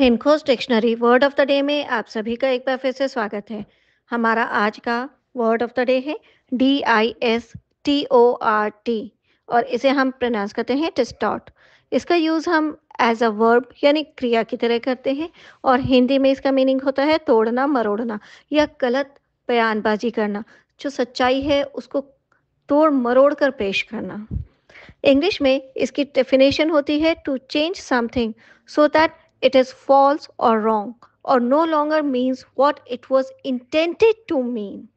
हेमकोस dictionary word of the day में आप सभी का एक बार फिर से स्वागत है हमारा आज का वर्ड ऑफ द डे है D I S T O R T और इसे हम प्रोनाउंस करते हैं टिस्टॉट इसका यूज़ हम एज अ वर्ब यानी क्रिया की तरह करते हैं और हिंदी में इसका मीनिंग होता है तोड़ना मरोड़ना या गलत बयानबाजी करना जो सच्चाई है उसको तोड़ मरोड़ कर पेश करना इंग्लिश में इसकी डेफिनेशन होती है to change something so that It is false or wrong or no longer means what it was intended to mean.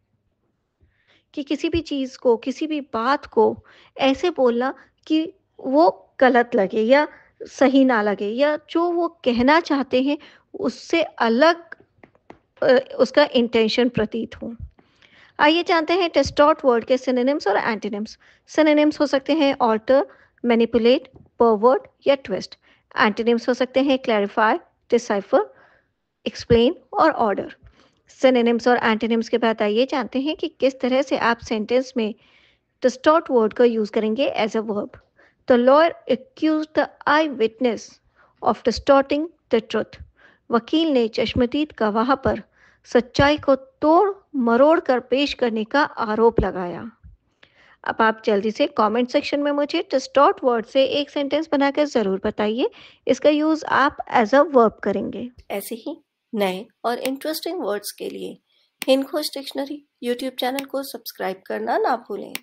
कि किसी भी चीज़ को किसी भी बात को ऐसे बोलना कि वो गलत लगे या सही ना लगे या जो वो कहना चाहते हैं उससे अलग उसका इंटेंशन प्रतीत हो आइए जानते हैं टेस्टॉट वर्ड के सिनेनिम्स और एंटीनिम्स सिनेनिम्स हो सकते हैं ऑल्टर मैनिपुलेट परवर्ड या ट्विस्ट एंटीनेम्स हो सकते हैं क्लैरिफाई डिसाइफर एक्सप्लेन और ऑर्डर सिनेम्स और एंटीनेम्स के बाद आइए जानते हैं कि किस तरह से आप सेंटेंस में डिस्टॉट वर्ड का यूज़ करेंगे as a verb the lawyer accused the eyewitness of distorting the truth वकील ने चश्मदीद गवाह पर सच्चाई को तोड़ मरोड़ कर पेश करने का आरोप लगाया अब आप जल्दी से कमेंट सेक्शन में मुझे डिस्टॉर्ट वर्ड से एक सेंटेंस बनाकर ज़रूर बताइए इसका यूज़ आप एज अ वर्ब करेंगे ऐसे ही नए और इंटरेस्टिंग वर्ड्स के लिए हिंदोज डिक्शनरी यूट्यूब चैनल को सब्सक्राइब करना ना भूलें